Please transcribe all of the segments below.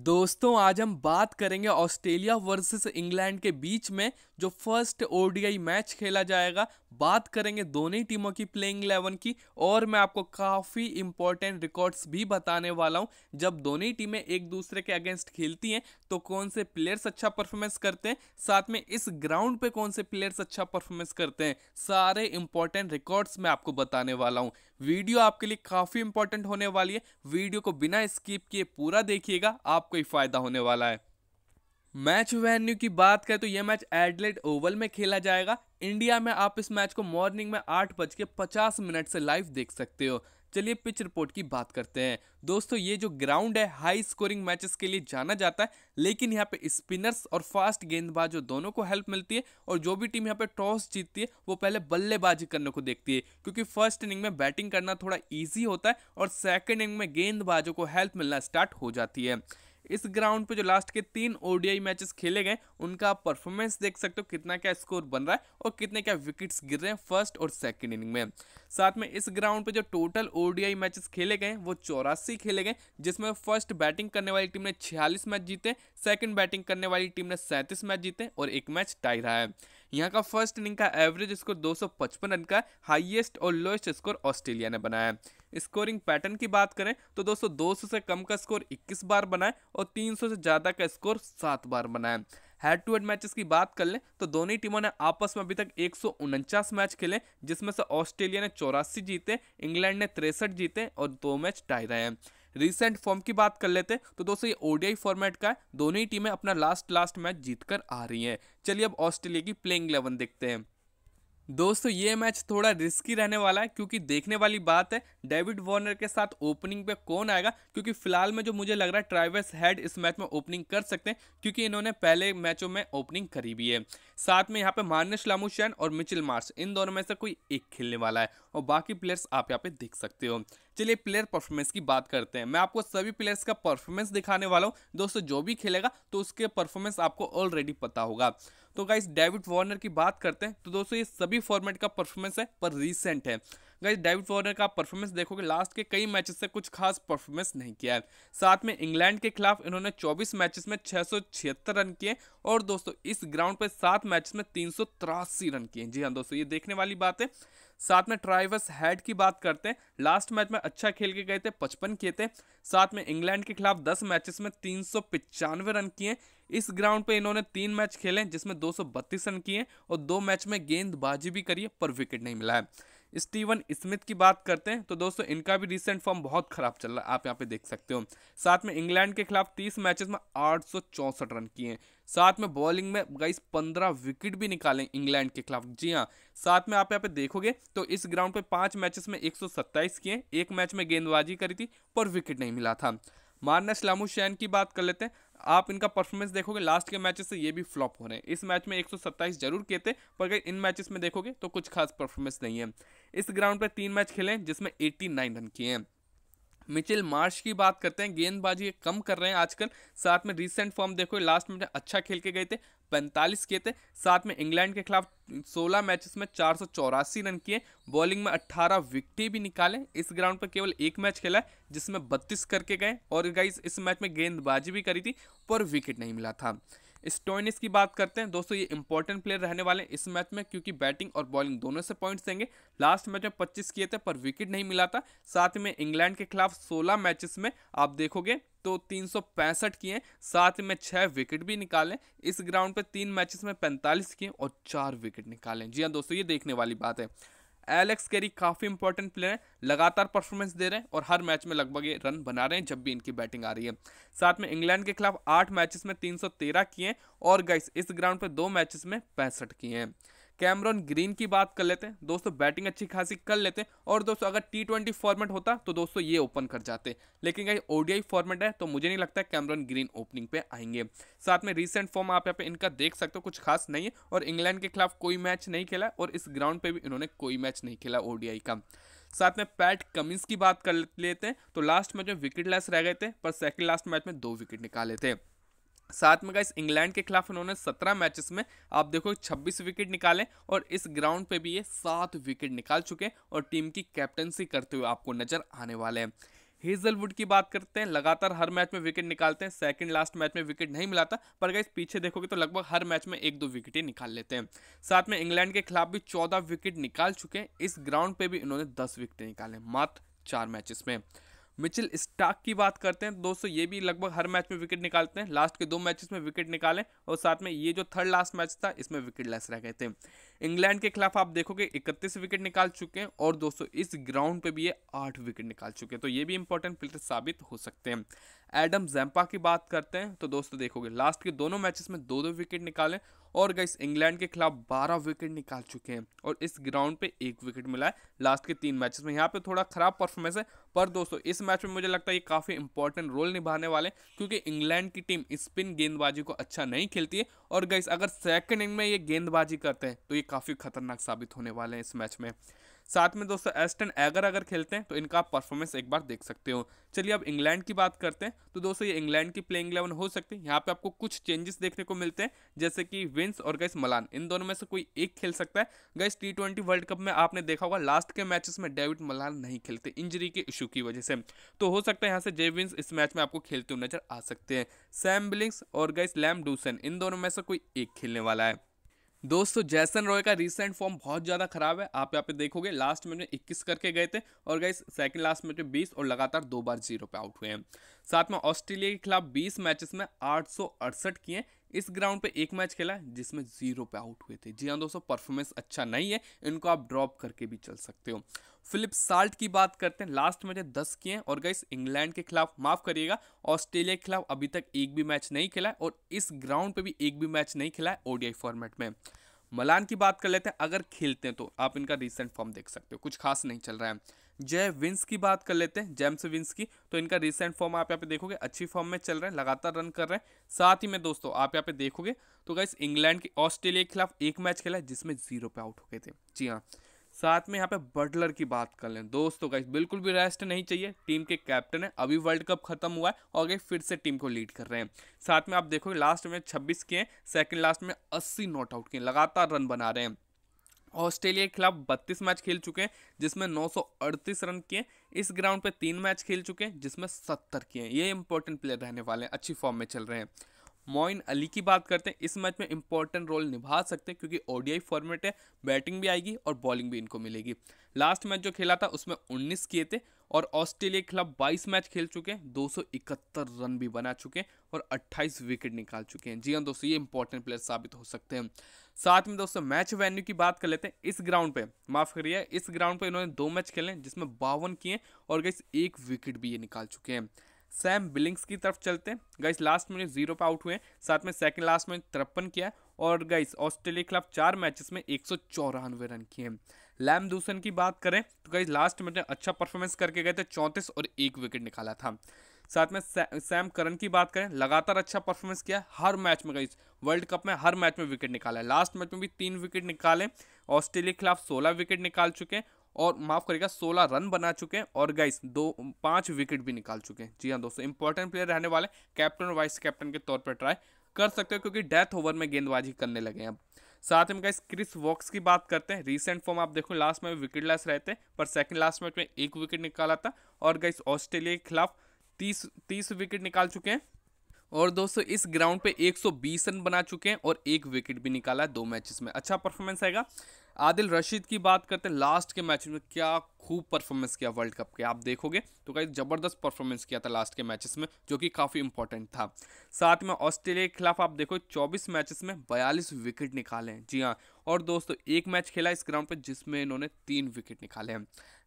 दोस्तों आज हम बात करेंगे ऑस्ट्रेलिया वर्सेस इंग्लैंड के बीच में जो फर्स्ट ओडीआई मैच खेला जाएगा बात करेंगे दोनों ही टीमों की प्लेइंग इलेवन की और मैं आपको काफ़ी इंपॉर्टेंट रिकॉर्ड्स भी बताने वाला हूं जब दोनों ही टीमें एक दूसरे के अगेंस्ट खेलती हैं तो कौन से प्लेयर्स अच्छा परफॉर्मेंस करते हैं साथ में इस ग्राउंड पे कौन से प्लेयर्स अच्छा परफॉर्मेंस करते हैं सारे इंपॉर्टेंट रिकॉर्ड्स मैं आपको बताने वाला हूँ वीडियो आपके लिए काफ़ी इंपॉर्टेंट होने वाली है वीडियो को बिना स्किप किए पूरा देखिएगा आपको ही फ़ायदा होने वाला है मैच वेन्यू की बात करें तो यह मैच एडलेट ओवल में खेला जाएगा इंडिया में आप इस मैच को मॉर्निंग में आठ बज के पचास मिनट से लाइव देख सकते हो चलिए पिच रिपोर्ट की बात करते हैं दोस्तों ये जो ग्राउंड है हाई स्कोरिंग मैचेस के लिए जाना जाता है लेकिन यहाँ पे स्पिनर्स और फास्ट गेंदबाजों दोनों को हेल्प मिलती है और जो भी टीम यहाँ पे टॉस जीतती है वो पहले बल्लेबाजी करने को देखती है क्योंकि फर्स्ट इनिंग में बैटिंग करना थोड़ा ईजी होता है और सेकेंड इनिंग में गेंदबाजों को हेल्प मिलना स्टार्ट हो जाती है इस ग्राउंड पे जो लास्ट के तीन ओडीआई मैचेस खेले गए उनका परफॉर्मेंस देख सकते हो कितना क्या स्कोर बन रहा है और कितने क्या विकेट्स गिर रहे हैं फर्स्ट और सेकेंड इनिंग में साथ में इस ग्राउंड पे जो टोटल ओडीआई मैचेस खेले गए वो चौरासी खेले गए जिसमें फर्स्ट बैटिंग करने वाली टीम ने छियालीस मैच जीते सेकेंड बैटिंग करने वाली टीम ने सैंतीस मैच जीते और एक मैच टाई रहा है यहाँ का फर्स्ट इनिंग का एवरेज स्कोर दो रन का हाइएस्ट और लोएस्ट स्कोर ऑस्ट्रेलिया ने बनाया है स्कोरिंग पैटर्न की बात करें तो दोस्तों 200 से कम का स्कोर 21 बार बनाए और 300 से ज़्यादा का स्कोर सात बार बनाए हेड टू हेड मैचेस की बात कर लें तो दोनों टीमों ने आपस में अभी तक एक मैच खेले जिसमें से ऑस्ट्रेलिया ने चौरासी जीते इंग्लैंड ने तिरसठ जीते और दो मैच टाई रहे हैं रिसेंट फॉर्म की बात कर लेते तो दोस्तों ये ओडीआई फॉर्मेट का है दोनों ही टीमें अपना लास्ट लास्ट मैच जीतकर आ रही हैं चलिए अब ऑस्ट्रेलिया की प्लेइंग इलेवन देखते हैं दोस्तों ये मैच थोड़ा रिस्की रहने वाला है क्योंकि देखने वाली बात है डेविड वॉर्नर के साथ ओपनिंग पे कौन आएगा क्योंकि फिलहाल में जो मुझे लग रहा है ट्राइवर्स हेड इस मैच में ओपनिंग कर सकते हैं क्योंकि इन्होंने पहले मैचों में ओपनिंग करी भी है साथ में यहाँ पे मार्नस लामुशैन और मिचिल मार्स इन दोनों में से कोई एक खेलने वाला है और बाकी प्लेयर्स आप यहाँ पे देख सकते हो चलिए प्लेयर परफॉर्मेंस की बात करते हैं मैं आपको सभी प्लेयर्स का परफॉर्मेंस दिखाने वाला हूँ दोस्तों जो भी खेलेगा तो उसके परफॉर्मेंस आपको ऑलरेडी पता होगा तो गाइस डेविड वार्नर की बात करते हैं तो दोस्तों ये सभी फॉर्मेट का परफॉर्मेंस है पर रिसेंट है गाइस डेविड वॉर्नर का परफॉर्मेंस देखोगे लास्ट के कई मैचेस से कुछ खास परफॉर्मेंस नहीं किया है साथ में इंग्लैंड के खिलाफ इन्होंने 24 मैचेस में 676 रन किए और दोस्तों इस ग्राउंड पर सात मैचेस में तीन रन किए जी हाँ दोस्तों ये देखने वाली बात है साथ में ट्राइवर्स हेड की बात करते हैं लास्ट मैच में अच्छा खेल के गए थे पचपन किए थे साथ में इंग्लैंड के खिलाफ दस मैचेस में तीन रन किए इस ग्राउंड पे इन्होंने तीन मैच खेले जिसमें 232 रन किए और दो मैच में गेंदबाजी भी करी पर विकेट नहीं मिला है स्टीवन स्मिथ की बात करते हैं तो दोस्तों इनका भी रिसेंट फॉर्म बहुत खराब चल रहा है आप यहाँ पे देख सकते हो साथ में इंग्लैंड के खिलाफ तीस मैचेस में आठ रन किए हैं साथ में बॉलिंग में गई पंद्रह विकेट भी निकालें इंग्लैंड के खिलाफ जी हाँ साथ में आप यहाँ पे देखोगे तो इस ग्राउंड पे पांच मैचेस में एक किए एक मैच में गेंदबाजी करी थी पर विकेट नहीं मिला था मारना इस्लामू शैन की बात कर लेते हैं आप इनका परफॉर्मेंस देखोगे लास्ट के मैचेस से ये भी फ्लॉप हो रहे हैं इस मैच में 127 जरूर किए थे पर अगर इन मैचेस में देखोगे तो कुछ खास परफॉर्मेंस नहीं है इस ग्राउंड पर तीन मैच खेले हैं जिसमें नाइन रन किए हैं मिचिल मार्श की बात करते हैं गेंदबाजी कम कर रहे हैं आजकल साथ में रिसेंट फॉर्म देखो लास्ट में अच्छा खेल के गए थे पैंतालीस किए थे साथ में इंग्लैंड के खिलाफ 16 मैचेस में चार रन किए बॉलिंग में 18 विकटे भी निकाले इस ग्राउंड पर केवल एक मैच खेला जिसमें 32 करके गए और गाइस इस मैच में गेंदबाजी भी करी थी पर विकेट नहीं मिला था स्टोइनिस की बात करते हैं दोस्तों ये इंपॉर्टेंट प्लेयर रहने वाले हैं इस मैच में क्योंकि बैटिंग और बॉलिंग दोनों से पॉइंट्स देंगे लास्ट मैच में 25 किए थे पर विकेट नहीं मिला था साथ में इंग्लैंड के खिलाफ 16 मैचेस में आप देखोगे तो तीन किए साथ में छः विकेट भी निकालें इस ग्राउंड पर तीन मैचेस में पैंतालीस किए और चार विकेट निकालें जी हाँ दोस्तों ये देखने वाली बात है एलेक्स कैरी काफ़ी इंपॉर्टेंट प्लेयर है लगातार परफॉर्मेंस दे रहे हैं और हर मैच में लगभग ये रन बना रहे हैं जब भी इनकी बैटिंग आ रही है साथ में इंग्लैंड के खिलाफ आठ मैचेस में 313 किए हैं और गाइस इस ग्राउंड पे दो मैचेस में पैंसठ किए हैं कैमरॉन ग्रीन की बात कर लेते हैं दोस्तों बैटिंग अच्छी खासी कर लेते हैं और दोस्तों अगर टी ट्वेंटी फॉर्मेट होता तो दोस्तों ये ओपन कर जाते लेकिन कहीं ओडीआई फॉर्मेट है तो मुझे नहीं लगता कैमरॉन ग्रीन ओपनिंग पे आएंगे साथ में रिसेंट फॉर्म आप यहाँ पे इनका देख सकते हो कुछ खास नहीं है और इंग्लैंड के खिलाफ कोई मैच नहीं खेला और इस ग्राउंड पर भी इन्होंने कोई मैच नहीं खेला आई का साथ में पैट कमिंस की बात कर लेते हैं तो लास्ट मैच में विकेट लेस रह गए थे पर सेकेंड लास्ट मैच में दो विकेट निकाले थे साथ में गाइस इंग्लैंड के खिलाफ उन्होंने 17 मैचेस में आप देखो 26 विकेट निकाले और इस ग्राउंड पे भी ये सात विकेट निकाल चुके हैं और टीम की कैप्टनसी करते हुए आपको नजर आने वाले हैं हेजलवुड की बात करते हैं लगातार हर मैच में विकेट निकालते हैं सेकंड लास्ट मैच में विकेट नहीं मिलाता पर गाइस पीछे देखोगे तो लगभग हर मैच में एक दो विकेट ही निकाल लेते हैं साथ में इंग्लैंड के खिलाफ भी चौदह विकेट निकाल चुके हैं इस ग्राउंड पर भी इन्होंने दस विकेट निकाले मात्र चार मैचेस में मिचिल स्टाक की बात करते हैं दोस्तों ये भी लगभग हर मैच में विकेट निकालते हैं लास्ट के दो मैचेस में विकेट निकालें और साथ में ये जो थर्ड लास्ट मैच था इसमें विकेट लेस रह गए थे इंग्लैंड के खिलाफ आप देखोगे इकतीस विकेट निकाल चुके हैं और दोस्तों इस ग्राउंड पे भी ये आठ विकेट निकाल चुके हैं तो ये भी इंपॉर्टेंट प्लेयर साबित हो सकते हैं एडम जैम्पा की बात करते हैं तो दोस्तों देखोगे लास्ट के दोनों मैचेस में दो दो विकेट निकाले और गई इंग्लैंड के खिलाफ 12 विकेट निकाल चुके हैं और इस ग्राउंड पे एक विकेट मिला है लास्ट के तीन मैचेस में यहाँ पे थोड़ा खराब परफॉर्मेंस है पर दोस्तों इस मैच में मुझे लगता है ये काफ़ी इंपॉर्टेंट रोल निभाने वाले क्योंकि इंग्लैंड की टीम स्पिन गेंदबाजी को अच्छा नहीं खेलती है और गई अगर सेकेंड इनिंग में ये गेंदबाजी करते हैं तो ये काफ़ी खतरनाक साबित होने वाले हैं इस मैच में साथ में दोस्तों एस्टन एगर अगर खेलते हैं तो इनका परफॉर्मेंस एक बार देख सकते हो चलिए अब इंग्लैंड की बात करते हैं तो दोस्तों ये इंग्लैंड की प्लेइंग इलेवन हो सकती है यहाँ पे आपको कुछ चेंजेस देखने को मिलते हैं जैसे कि विंस और गैस मलान इन दोनों में से कोई एक खेल सकता है guys T twenty World Cup में आपने देखा होगा लास्ट के मैचेस में डेविड मलान नहीं खेलते इंजरी के इशू की वजह से तो हो सकता है यहाँ से जे विंस इस मैच में आपको खेलते हुए नजर आ सकते हैं सैम बिलिंग्स और गैस लैम डूसन इन दोनों में से कोई एक खेलने वाला है दोस्तों जैसन रॉय का रिसेंट फॉर्म बहुत ज़्यादा खराब है आप यहाँ पे देखोगे लास्ट मैच में 21 करके गए थे और गए सेकंड लास्ट मैच में 20 और लगातार दो बार जीरो पे आउट हुए हैं साथ में ऑस्ट्रेलिया के खिलाफ 20 मैचेस में आठ किए इस ग्राउंड पे एक मैच खेला जिसमें जीरो पे आउट हुए थे जी हाँ दोस्तों परफॉर्मेंस अच्छा नहीं है इनको आप ड्रॉप करके भी चल सकते हो फिलिप साल्ट की बात करते हैं लास्ट मैच दस किए और गई इंग्लैंड के खिलाफ माफ करिएगा ऑस्ट्रेलिया के खिलाफ अभी तक एक भी मैच नहीं खेला है और इस ग्राउंड पे भी एक भी मैच नहीं खेला है ओडीआई फॉर्मेट में मलान की बात कर लेते हैं अगर खेलते हैं तो आप इनका रिसेंट फॉर्म देख सकते हो कुछ खास नहीं चल रहा है जय विंस की बात कर लेते हैं जेम्स विंस की तो इनका रिसेंट फॉर्म आप यहाँ पे देखोगे अच्छी फॉर्म में चल रहे हैं लगातार रन कर रहे हैं साथ ही में दोस्तों आप यहाँ पे देखोगे तो गाइस इंग्लैंड के ऑस्ट्रेलिया के खिलाफ एक मैच खेला है जिसमें जीरो पे आउट हो गए थे जी हाँ साथ में यहाँ पे बटलर की बात कर लें दोस्तों का बिल्कुल भी रेस्ट नहीं चाहिए टीम के कैप्टन है अभी वर्ल्ड कप खत्म हुआ है और ये फिर से टीम को लीड कर रहे हैं साथ में आप देखोगे लास्ट में छब्बीस किए सेकेंड लास्ट में अस्सी नॉट आउट किए लगातार रन बना रहे हैं ऑस्ट्रेलिया के खिलाफ 32 मैच खेल चुके हैं जिसमें 938 रन किए इस ग्राउंड पे तीन मैच खेल चुके हैं जिसमें 70 किए ये इंपॉर्टेंट प्लेयर रहने वाले हैं अच्छी फॉर्म में चल रहे हैं मोइन अली की बात करते हैं इस मैच में इंपॉर्टेंट रोल निभा सकते हैं क्योंकि ओडीआई फॉर्मेट है बैटिंग भी आएगी और बॉलिंग भी इनको मिलेगी लास्ट मैच जो खेला था उसमें उन्नीस किए थे और ऑस्ट्रेलिया के खिलाफ बाईस मैच खेल चुके हैं दो रन भी बना चुके हैं और 28 विकेट निकाल चुके हैं जी हाँ दोस्तों ये इंपॉर्टेंट प्लेयर साबित हो सकते हैं साथ में दोस्तों मैच वेन्यू की बात कर लेते हैं इस ग्राउंड पे माफ करिए इस ग्राउंड पे इन्होंने दो मैच खेले जिसमें बावन किए और गई एक विकेट भी ये निकाल चुके हैं सैम बिलिंग्स की तरफ चलते हैं गाइस लास्ट में जीरो पे आउट हुए साथ में सेकंड लास्ट में तिरपन किया और गाइस ऑस्ट्रेलिया के खिलाफ चार मैचेस में एक सौ चौरानवे रन किए हैं लैम दूसन की बात करें तो गाइस लास्ट में तो अच्छा परफॉर्मेंस करके गए थे चौंतीस और एक विकेट निकाला था साथ में सैम करन की बात करें लगातार अच्छा परफॉर्मेंस किया हर मैच में गई वर्ल्ड कप में हर मैच में विकेट निकाला है लास्ट मैच में भी तीन विकेट निकाले ऑस्ट्रेलिया के खिलाफ सोलह विकेट निकाल चुके हैं और माफ करेगा सोलह रन बना चुके हैं और गाइस दो पांच विकेट भी निकाल चुके हैं जी हाँ दोस्तों इंपॉर्टेंट प्लेयर रहने वाले कैप्टन और वाइस कैप्टन के तौर पर ट्राई कर सकते हो क्योंकि डेथ ओवर में गेंदबाजी करने लगे हैं अब साथ में गाइस क्रिस वॉक्स की बात करते हैं रिसेंट फॉर्म आप देखो लास्ट में विकेट लेस रहते पर सेकेंड लास्ट मैच में एक विकेट निकाला था और गाइस ऑस्ट्रेलिया के खिलाफ तीस तीस विकेट निकाल चुके हैं और दोस्तों इस ग्राउंड पे 120 रन बना चुके हैं और एक विकेट भी निकाला है दो मैचेस में अच्छा परफॉर्मेंस आएगा आदिल रशीद की बात करते हैं लास्ट के मैच में क्या खूब परफॉर्मेंस किया वर्ल्ड कप के आप देखोगे तो कहीं ज़बरदस्त परफॉर्मेंस किया था लास्ट के मैचेस में जो कि काफ़ी इंपॉर्टेंट था साथ में ऑस्ट्रेलिया के खिलाफ आप देखो 24 मैचेस में 42 विकेट निकाले हैं जी हाँ और दोस्तों एक मैच खेला इस ग्राउंड पर जिसमें इन्होंने तीन विकेट निकाले हैं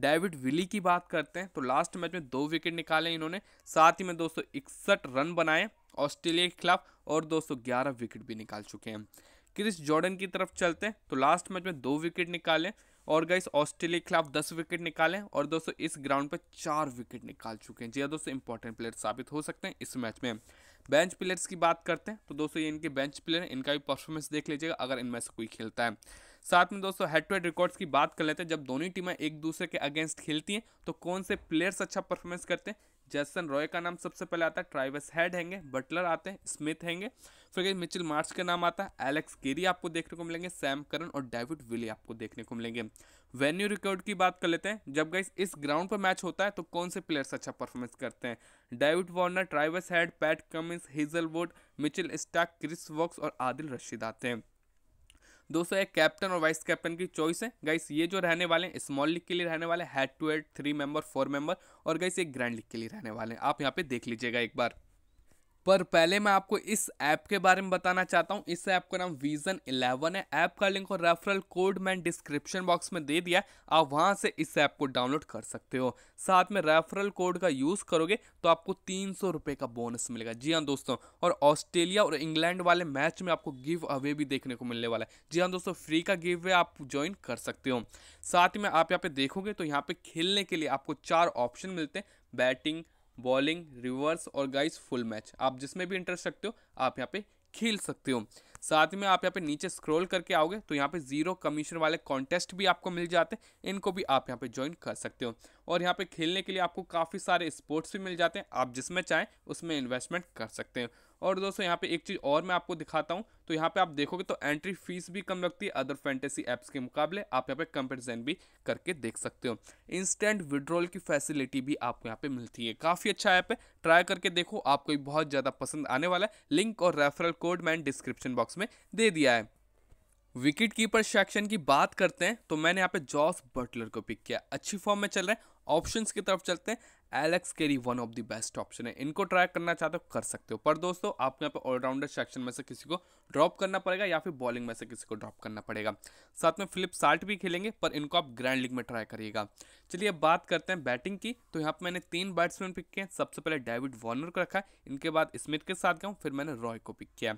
डेविड विली की बात करते हैं तो लास्ट मैच में दो विकेट निकाले इन्होंने साथ ही में दोस्तों इकसठ रन बनाए ऑस्ट्रेलिया के खिलाफ और दोस्तों ग्यारह विकेट भी निकाल चुके हैं क्रिस जॉर्डन की तरफ चलते हैं तो लास्ट मैच में दो विकेट निकालें और गाइस ऑस्ट्रेलिया के खिलाफ दस विकेट निकालें और दोस्तों इस ग्राउंड पर चार विकेट निकाल चुके हैं जी हाँ दोस्तों इंपॉर्टेंट प्लेयर साबित हो सकते हैं इस मैच में बेंच प्लेयर्स की बात करते हैं तो दोस्तों ये इनके बेंच प्लेयर हैं इनका भी परफॉर्मेंस देख लीजिएगा अगर इनमें से कोई खेलता है साथ में दोस्तों हेड टू हेड रिकॉर्ड्स की बात कर लेते हैं जब दोनों टीमें एक दूसरे के अगेंस्ट खेलती हैं तो कौन से प्लेयर्स अच्छा परफॉर्मेंस करते हैं जैसन रॉय का नाम सबसे पहले आता है ट्राइवस हेड हैंगे बटलर आते हैं स्मिथ हैंगे फिर मिचिल मार्च का नाम आता है एलेक्स केरी आपको देखने को मिलेंगे सैम करन और डेविड विली आपको देखने को मिलेंगे वेन्यू रिकॉर्ड की बात कर लेते हैं जब गई इस ग्राउंड पर मैच होता है तो कौन से प्लेयर्स अच्छा परफॉर्मेंस करते हैं David Warner Travis Head Pat Cummins Hazlewood Mitchell Starc Chris Woakes और आदिल रशीद आते हैं दोस्तों एक कैप्टन और वाइस कैप्टन की चॉइस है गाइस ये जो रहने वाले हैं स्मॉल लीग के लिए रहने वाले head to head three member four member और गाइस एक ग्रैंड लीग के लिए रहने वाले हैं आप यहाँ पे देख लीजिएगा एक बार पर पहले मैं आपको इस ऐप के बारे में बताना चाहता हूँ इस ऐप का नाम विजन इलेवन है ऐप का लिंक और रेफरल कोड मैंने डिस्क्रिप्शन बॉक्स में दे दिया आप वहाँ से इस ऐप को डाउनलोड कर सकते हो साथ में रेफरल कोड का यूज़ करोगे तो आपको तीन सौ का बोनस मिलेगा जी हाँ दोस्तों और ऑस्ट्रेलिया और इंग्लैंड वाले मैच में आपको गिव अवे भी देखने को मिलने वाला है जी हाँ दोस्तों फ्री का गिव अवे आप ज्वाइन कर सकते हो साथ में आप यहाँ पे देखोगे तो यहाँ पे खेलने के लिए आपको चार ऑप्शन मिलते हैं बैटिंग बॉलिंग रिवर्स और गाइस फुल मैच आप जिसमें भी इंटरेस्ट रखते हो आप यहाँ पे खेल सकते हो साथ में आप यहाँ पे नीचे स्क्रॉल करके आओगे तो यहाँ पे जीरो कमीशन वाले कॉन्टेस्ट भी आपको मिल जाते हैं इनको भी आप यहाँ पे ज्वाइन कर सकते हो और यहाँ पे खेलने के लिए आपको काफ़ी सारे स्पोर्ट्स भी मिल जाते हैं आप जिसमें चाहें उसमें इन्वेस्टमेंट कर सकते हो और दोस्तों यहाँ पे एक चीज़ और मैं आपको दिखाता हूँ तो यहाँ पे आप देखोगे तो एंट्री फीस भी कम लगती है अदर फैंटेसी ऐप्स के मुकाबले आप यहाँ पे कंपेरिजन भी करके देख सकते हो इंस्टेंट विड्रॉल की फैसिलिटी भी आपको यहाँ पे मिलती है काफ़ी अच्छा ऐप है ट्राई करके देखो आपको बहुत ज़्यादा पसंद आने वाला है लिंक और रेफरल कोड मैंने डिस्क्रिप्शन बॉक्स में दे दिया है विकेट कीपर सेक्शन की बात करते हैं तो मैंने यहाँ पे जॉस बटलर को पिक किया अच्छी फॉर्म में चल रहे हैं ऑप्शंस की तरफ चलते हैं Alex Carey one of the best option है इनको ट्राई करना चाहते हो कर सकते हो पर दोस्तों आपको यहाँ पे ऑलराउंडर सेक्शन में से किसी को ड्रॉप करना पड़ेगा या फिर बॉलिंग में से किसी को ड्रॉप करना पड़ेगा साथ में फिलिप साल्ट भी खेलेंगे पर इनको आप ग्रैंड लीग में ट्राई करिएगा चलिए अब बात करते हैं बैटिंग की तो यहाँ पर मैंने तीन बैट्समैन पिक किए सबसे पहले डेविड वॉर्नर को रखा इनके बाद स्मिथ के साथ गया फिर मैंने रॉय को पिक किया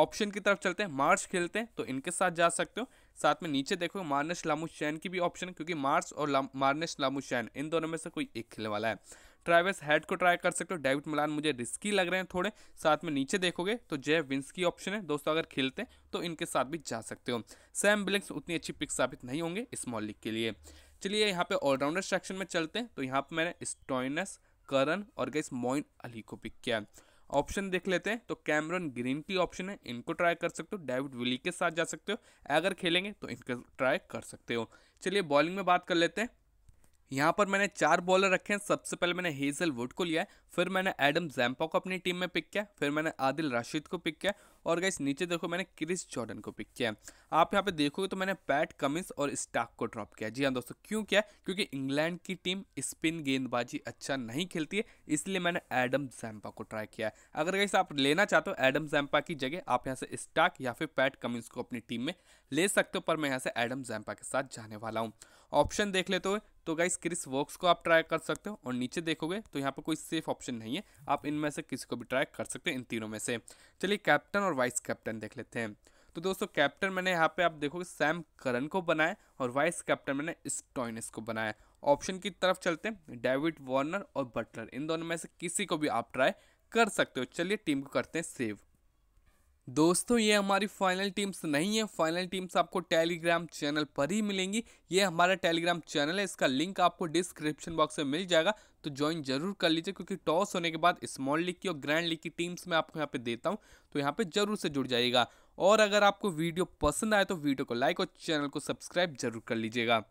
ऑप्शन की तरफ चलते हैं मार्च खेलते हैं तो इनके साथ जा सकते हो साथ में नीचे देखो मार्नेस लामुशैन की भी ऑप्शन क्योंकि मार्स और ला, मार्नस लामुशैन इन दोनों में से कोई एक खेलने वाला है ट्राइवेस हेड को ट्राई कर सकते हो डेविड मलान मुझे रिस्की लग रहे हैं थोड़े साथ में नीचे देखोगे तो जय विंस की ऑप्शन है दोस्तों अगर खेलते हैं तो इनके साथ भी जा सकते हो सैम बिलिंग्स उतनी अच्छी पिक साबित नहीं होंगे स्मॉल लीग के लिए चलिए यहाँ पे ऑलराउंडर सेक्शन में चलते हैं तो यहाँ पर मैंने स्टोइनस करन और गैस मोइन अली को पिक किया है ऑप्शन देख लेते हैं तो कैमरन ग्रीन की ऑप्शन है इनको ट्राई कर सकते हो डेविड विली के साथ जा सकते हो अगर खेलेंगे तो इनका ट्राई कर सकते हो चलिए बॉलिंग में बात कर लेते हैं यहाँ पर मैंने चार बॉलर रखे हैं सबसे पहले मैंने हेजल वुड को लिया है फिर मैंने एडम जैम्पा को अपनी टीम में पिक किया फिर मैंने आदिल राशिद को पिक किया और गाइस नीचे देखो मैंने क्रिस जॉर्डन को पिक किया आप यहाँ पे देखोगे तो मैंने पैट कमिंस और स्टाक को ड्रॉप किया जी हाँ दोस्तों क्यों किया क्योंकि इंग्लैंड की टीम स्पिन गेंदबाजी अच्छा नहीं खेलती है इसलिए मैंने एडम जैम्पा को ट्राई किया अगर गाइस आप लेना चाहते हो एडम जैम्पा की जगह आप यहाँ से स्टाक या फिर पैट कमिंस को अपनी टीम में ले सकते हो पर मैं यहाँ से एडम जैम्पा के साथ जाने वाला हूँ ऑप्शन देख लेते हो तो गाइस क्रिस वॉक्स को आप ट्राई कर सकते हो और नीचे देखोगे तो यहाँ पर कोई सेफ ऑप्शन नहीं है आप इनमें से किसी को भी ट्राई कर सकते हैं इन तीनों में से चलिए कैप्टन और वाइस कैप्टन देख लेते हैं तो दोस्तों कैप्टन मैंने यहाँ पे आप देखोगे सैम करन को बनाया और वाइस कैप्टन मैंने स्टॉइनिस को बनाया ऑप्शन की तरफ चलते हैं डेविड वार्नर और बटलर इन दोनों में से किसी को भी आप ट्राई कर सकते हो चलिए टीम को करते हैं सेव दोस्तों ये हमारी फाइनल टीम्स नहीं है फाइनल टीम्स आपको टेलीग्राम चैनल पर ही मिलेंगी ये हमारा टेलीग्राम चैनल है इसका लिंक आपको डिस्क्रिप्शन बॉक्स में मिल जाएगा तो ज्वाइन जरूर कर लीजिए क्योंकि टॉस होने के बाद स्मॉल लीग की और ग्रैंड लीग की टीम्स मैं आपको यहाँ पे देता हूँ तो यहाँ पे जरूर से जुड़ जाइएगा और अगर आपको वीडियो पसंद आए तो वीडियो को लाइक और चैनल को सब्सक्राइब जरूर कर लीजिएगा